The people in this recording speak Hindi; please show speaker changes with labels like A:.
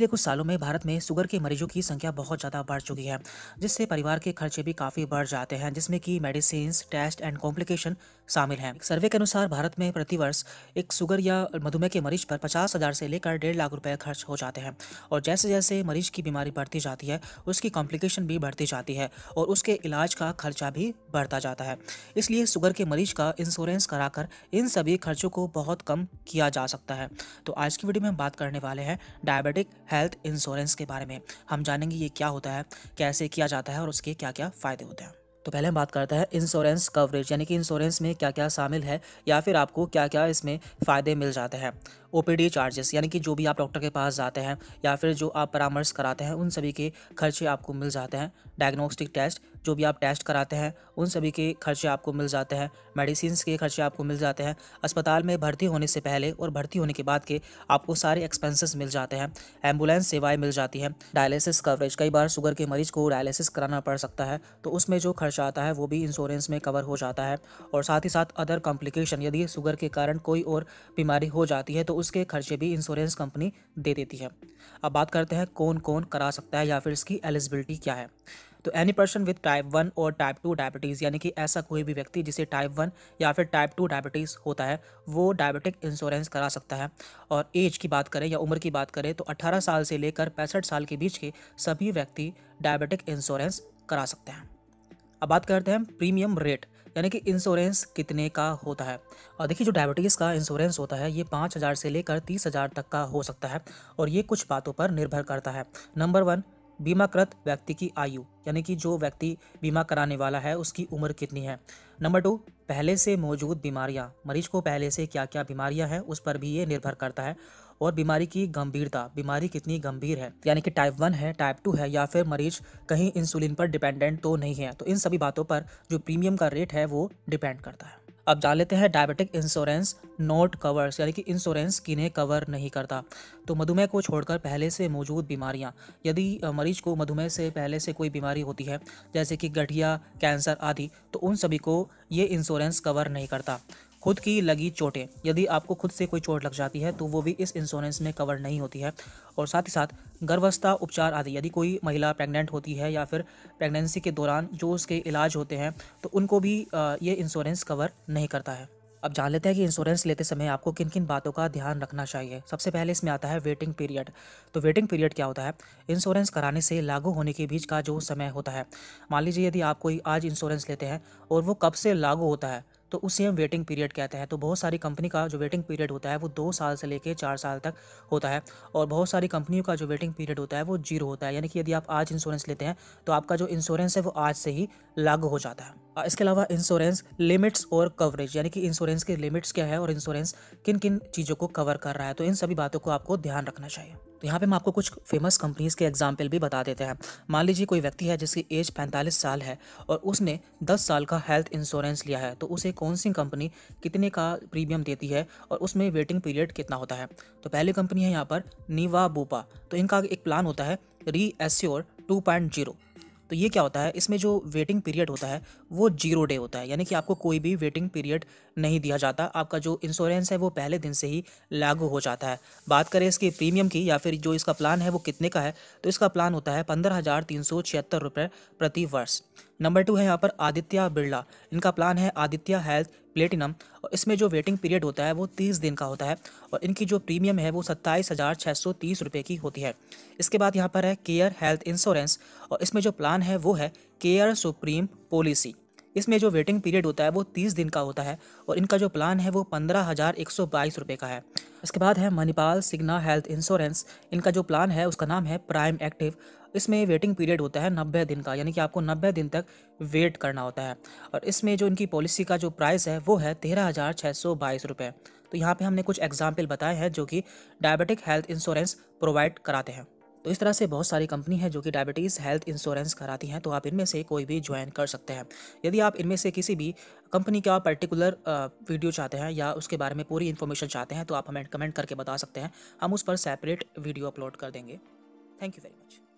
A: पिछले कुछ सालों में भारत में शुगर के मरीजों की संख्या बहुत ज़्यादा बढ़ चुकी है जिससे परिवार के खर्चे भी काफ़ी बढ़ जाते हैं जिसमें कि मेडिसिन टेस्ट एंड कॉम्प्लिकेशन शामिल हैं सर्वे के अनुसार भारत में प्रतिवर्ष एक सुगर या मधुमेह के मरीज पर पचास हज़ार से लेकर डेढ़ लाख रुपए खर्च हो जाते हैं और जैसे जैसे मरीज की बीमारी बढ़ती जाती है उसकी कॉम्प्लिकेशन भी बढ़ती जाती है और उसके इलाज का खर्चा भी बढ़ता जाता है इसलिए शुगर के मरीज का इंश्योरेंस कराकर इन सभी खर्चों को बहुत कम किया जा सकता है तो आज की वीडियो में हम बात करने वाले हैं डायबिटिक हेल्थ इंश्योरेंस के बारे में हम जानेंगे ये क्या होता है कैसे किया जाता है और उसके क्या क्या फ़ायदे होते हैं तो पहले हम बात करते हैं इंश्योरेंस कवरेज यानी कि इंश्योरेंस में क्या क्या शामिल है या फिर आपको क्या क्या इसमें फ़ायदे मिल जाते हैं ओ चार्जेस यानी कि जो भी आप डॉक्टर के पास जाते हैं या फिर जो आप परामर्श कराते हैं उन सभी के खर्चे आपको मिल जाते हैं डायग्नोस्टिक टेस्ट जो भी आप टेस्ट कराते हैं उन सभी के खर्चे आपको मिल जाते हैं मेडिसिन के खर्चे आपको मिल जाते हैं अस्पताल में भर्ती होने से पहले और भर्ती होने के बाद के आपको सारे एक्सपेंसेस मिल जाते हैं एम्बुलेंस सेवाएं मिल जाती हैं डायलिसिस कवरेज कई बार शुगर के मरीज को डायलिसिस कराना पड़ सकता है तो उसमें जो खर्चा आता है वो भी इंश्योरेंस में कवर हो जाता है और साथ ही साथ अदर कॉम्प्लिकेशन यदि शुगर के कारण कोई और बीमारी हो जाती है तो उसके खर्चे भी इंश्योरेंस कंपनी दे देती है अब बात करते हैं कौन कौन करा सकता है या फिर इसकी एलिजिबिलिटी क्या है तो any person with type one और टाइप टू डायबिटीज़ यानी कि ऐसा कोई भी व्यक्ति जिसे टाइप वन या फिर टाइप टू डायबिटीज़ होता है वो डायबिटिक इंश्योरेंस करा सकता है और एज की बात करें या उम्र की बात करें तो अट्ठारह साल से लेकर पैंसठ साल के बीच के सभी व्यक्ति डायबिटिक इंश्योरेंस करा सकते हैं अब बात करते हैं प्रीमियम रेट यानी कि इंश्योरेंस कितने का होता है और देखिए जो डायबिटीज़ का इंश्योरेंस होता है ये पाँच हज़ार से लेकर तीस हज़ार तक का हो सकता है और ये कुछ बातों पर निर्भर करता है नंबर वन बीमाकृत व्यक्ति की आयु यानी कि जो व्यक्ति बीमा कराने वाला है उसकी उम्र कितनी है नंबर टू पहले से मौजूद बीमारियां मरीज को पहले से क्या क्या बीमारियां हैं उस पर भी ये निर्भर करता है और बीमारी की गंभीरता बीमारी कितनी गंभीर है यानी कि टाइप वन है टाइप टू है या फिर मरीज कहीं इंसुलिन पर डिपेंडेंट तो नहीं है तो इन सभी बातों पर जो प्रीमियम का रेट है वो डिपेंड करता है अब जान लेते हैं डायबिटिक इंश्योरेंस नोट कवर्स यानी कि इंश्योरेंस किन्हें कवर नहीं करता तो मधुमेह को छोड़कर पहले से मौजूद बीमारियां यदि मरीज को मधुमेह से पहले से कोई बीमारी होती है जैसे कि गठिया कैंसर आदि तो उन सभी को ये इंश्योरेंस कवर नहीं करता खुद की लगी चोटें यदि आपको खुद से कोई चोट लग जाती है तो वो भी इस इंश्योरेंस में कवर नहीं होती है और साथ ही साथ गर्भवस्था उपचार आदि यदि कोई महिला प्रेग्नेंट होती है या फिर प्रेगनेंसी के दौरान जो उसके इलाज होते हैं तो उनको भी ये इंश्योरेंस कवर नहीं करता है अब जान लेते हैं कि इंश्योरेंस लेते समय आपको किन किन बातों का ध्यान रखना चाहिए सबसे पहले इसमें आता है वेटिंग पीरियड तो वेटिंग पीरियड क्या होता है इंश्योरेंस कराने से लागू होने के बीच का जो समय होता है मान लीजिए यदि आप कोई आज इंश्योरेंस लेते हैं और वो कब से लागू होता है तो उसे हम वेटिंग पीरियड कहते हैं तो बहुत सारी कंपनी का जो वेटिंग पीरियड होता है वो दो साल से लेकर चार साल तक होता है और बहुत सारी कंपनियों का जो वेटिंग पीरियड होता है वो जीरो होता है यानी कि यदि आप आज इंश्योरेंस लेते हैं तो आपका जो इंश्योरेंस है वो आज से ही लागू हो जाता है इसके अलावा इंश्योरेंस लिमिट्स और कवरेज यानी कि इंश्योरेंस के लिमिट्स क्या है और इंश्योरेंस किन किन चीज़ों को कवर कर रहा है तो इन सभी बातों को आपको ध्यान रखना चाहिए तो यहाँ पे हम आपको कुछ फेमस कंपनीज़ के एग्जाम्पल भी बता देते हैं मान लीजिए कोई व्यक्ति है जिसकी एज 45 साल है और उसने 10 साल का हेल्थ इंश्योरेंस लिया है तो उसे कौन सी कंपनी कितने का प्रीमियम देती है और उसमें वेटिंग पीरियड कितना होता है तो पहली कंपनी है यहाँ पर नीवा बोपा तो इनका एक प्लान होता है री एस्योर टू तो ये क्या होता है इसमें जो वेटिंग पीरियड होता है वो जीरो डे होता है यानी कि आपको कोई भी वेटिंग पीरियड नहीं दिया जाता आपका जो इंश्योरेंस है वो पहले दिन से ही लागू हो जाता है बात करें इसके प्रीमियम की या फिर जो इसका प्लान है वो कितने का है तो इसका प्लान होता है पंद्रह हज़ार तीन सौ छिहत्तर रुपये प्रति वर्ष नंबर टू है यहाँ पर आदित्य बिरला इनका प्लान है आदित्य हेल्थ प्लेटिनम और इसमें जो वेटिंग पीरियड होता है वो तीस दिन का होता है और इनकी जो प्रीमियम है वो सत्ताईस हज़ार छः सौ तीस रुपये की होती है इसके बाद यहाँ पर है केयर हेल्थ इंश्योरेंस और इसमें जो प्लान है वो है केयर सुप्रीम पॉलिसी इसमें जो वेटिंग पीरियड होता है वो तीस दिन का होता है और इनका जो प्लान है वो पंद्रह हज़ार एक सौ बाईस रुपये का है इसके बाद है मणिपाल सिग्ना हेल्थ इंश्योरेंस इनका जो प्लान है उसका नाम है प्राइम एक्टिव इसमें वेटिंग पीरियड होता है नब्बे दिन का यानी कि आपको नब्बे दिन तक वेट करना होता है और इसमें जो इनकी पॉलिसी का जो प्राइस है वो है तेरह हज़ार छः सौ बाईस रुपये तो यहाँ पे हमने कुछ एग्जाम्पल बताए हैं जो कि डायबिटिक हेल्थ इंश्योरेंस प्रोवाइड कराते हैं तो इस तरह से बहुत सारी कंपनी है जो कि डायबिटीज़ हेल्थ इंश्योरेंस कराती हैं तो आप इनमें से कोई भी ज्वाइन कर सकते हैं यदि आप इनमें से किसी भी कंपनी का पर्टिकुलर वीडियो चाहते हैं या उसके बारे में पूरी इन्फॉर्मेशन चाहते हैं तो आप हमें कमेंट करके बता सकते हैं हम उस पर सेपरेट वीडियो अपलोड कर देंगे थैंक यू वेरी मच